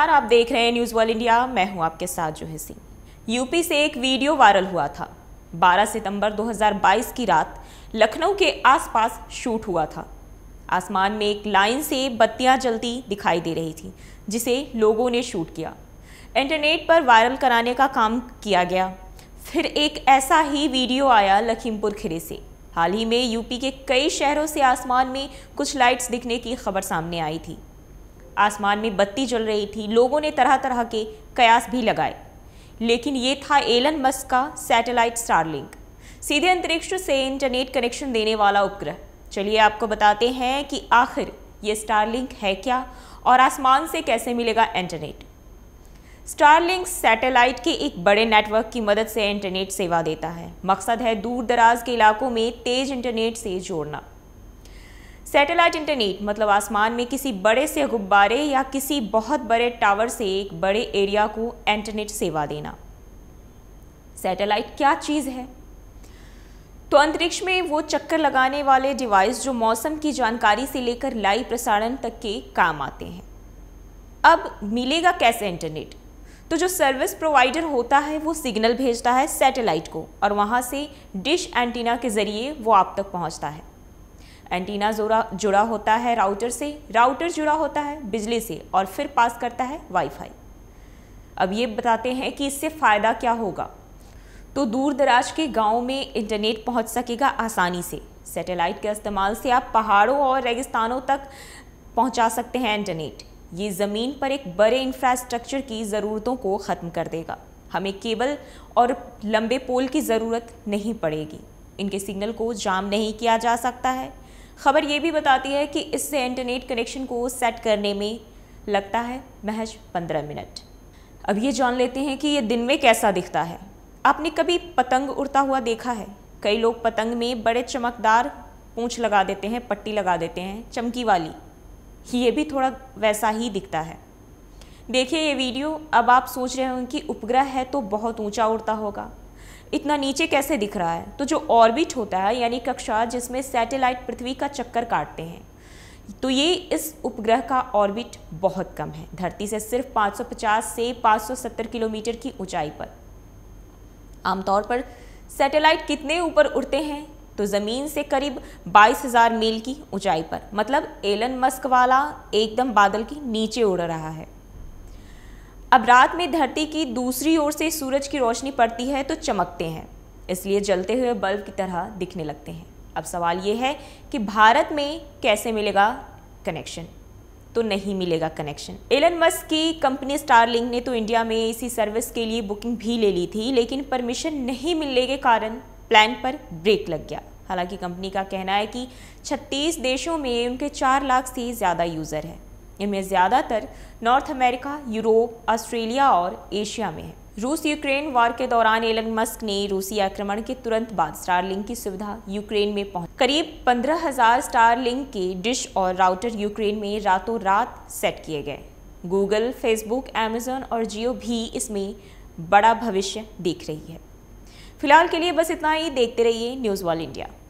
आप देख रहे हैं न्यूज़ वर्ल्ड इंडिया मैं हूं आपके साथ जोहे सिंह यूपी से एक वीडियो वायरल हुआ था 12 सितंबर 2022 की रात लखनऊ के आसपास शूट हुआ था आसमान में एक लाइन से बत्तियां जलती दिखाई दे रही थी जिसे लोगों ने शूट किया इंटरनेट पर वायरल कराने का काम किया गया फिर एक ऐसा ही वीडियो आया लखीमपुर खिरे से हाल ही में यूपी के कई शहरों से आसमान में कुछ लाइट्स दिखने की खबर सामने आई थी आसमान में बत्ती जल रही थी लोगों ने तरह तरह के कयास भी लगाए लेकिन ये था एलन मस्क का सैटेलाइट स्टारलिंक सीधे अंतरिक्ष से इंटरनेट कनेक्शन देने वाला उपग्रह चलिए आपको बताते हैं कि आखिर ये स्टारलिंक है क्या और आसमान से कैसे मिलेगा इंटरनेट स्टारलिंक सैटेलाइट के एक बड़े नेटवर्क की मदद से इंटरनेट सेवा देता है मकसद है दूर दराज के इलाकों में तेज इंटरनेट से जोड़ना सैटेलाइट इंटरनेट मतलब आसमान में किसी बड़े से गुब्बारे या किसी बहुत बड़े टावर से एक बड़े एरिया को इंटरनेट सेवा देना सैटेलाइट क्या चीज़ है तो अंतरिक्ष में वो चक्कर लगाने वाले डिवाइस जो मौसम की जानकारी से लेकर लाइव प्रसारण तक के काम आते हैं अब मिलेगा कैसे इंटरनेट तो जो सर्विस प्रोवाइडर होता है वो सिग्नल भेजता है सैटेलाइट को और वहाँ से डिश एंटीना के ज़रिए वो आप तक पहुँचता है एंटीना जुड़ा होता है राउटर से राउटर जुड़ा होता है बिजली से और फिर पास करता है वाईफाई अब ये बताते हैं कि इससे फ़ायदा क्या होगा तो दूर दराज के गाँव में इंटरनेट पहुँच सकेगा आसानी से सैटेलाइट के इस्तेमाल से आप पहाड़ों और रेगिस्तानों तक पहुँचा सकते हैं इंटरनेट ये ज़मीन पर एक बड़े इंफ्रास्ट्रक्चर की ज़रूरतों को ख़त्म कर देगा हमें केबल और लंबे पोल की ज़रूरत नहीं पड़ेगी इनके सिग्नल को जाम नहीं किया जा सकता है खबर ये भी बताती है कि इससे इंटरनेट कनेक्शन को सेट करने में लगता है महज पंद्रह मिनट अब ये जान लेते हैं कि ये दिन में कैसा दिखता है आपने कभी पतंग उड़ता हुआ देखा है कई लोग पतंग में बड़े चमकदार पूँछ लगा देते हैं पट्टी लगा देते हैं चमकी वाली ये भी थोड़ा वैसा ही दिखता है देखिए ये वीडियो अब आप सोच रहे होंगे कि उपग्रह है तो बहुत ऊंचा उड़ता होगा इतना नीचे कैसे दिख रहा है तो जो ऑर्बिट होता है यानी कक्षा जिसमें सैटेलाइट पृथ्वी का चक्कर काटते हैं तो ये इस उपग्रह का ऑर्बिट बहुत कम है धरती से सिर्फ 550 से 570 किलोमीटर की ऊंचाई पर आमतौर पर सैटेलाइट कितने ऊपर उड़ते हैं तो ज़मीन से करीब 22,000 मील की ऊंचाई पर मतलब एलन मस्क वाला एकदम बादल के नीचे उड़ रहा है अब रात में धरती की दूसरी ओर से सूरज की रोशनी पड़ती है तो चमकते हैं इसलिए जलते हुए बल्ब की तरह दिखने लगते हैं अब सवाल ये है कि भारत में कैसे मिलेगा कनेक्शन तो नहीं मिलेगा कनेक्शन एलन मस्क की कंपनी स्टारलिंक ने तो इंडिया में इसी सर्विस के लिए बुकिंग भी ले ली थी लेकिन परमिशन नहीं मिलने के कारण प्लान पर ब्रेक लग गया हालांकि कंपनी का कहना है कि 36 देशों में उनके 4 लाख से ज़्यादा यूज़र हैं इनमें ज़्यादातर नॉर्थ अमेरिका यूरोप ऑस्ट्रेलिया और एशिया में है रूस यूक्रेन वार के दौरान एलन मस्क ने रूसी आक्रमण के तुरंत बाद स्टारलिंक की सुविधा यूक्रेन में पहुंच करीब 15,000 स्टारलिंक के डिश और राउटर यूक्रेन में रातों रात सेट किए गए गूगल फेसबुक अमेजोन और जियो भी इसमें बड़ा भविष्य देख रही है फिलहाल के लिए बस इतना ही देखते रहिए न्यूज़ वॉल इंडिया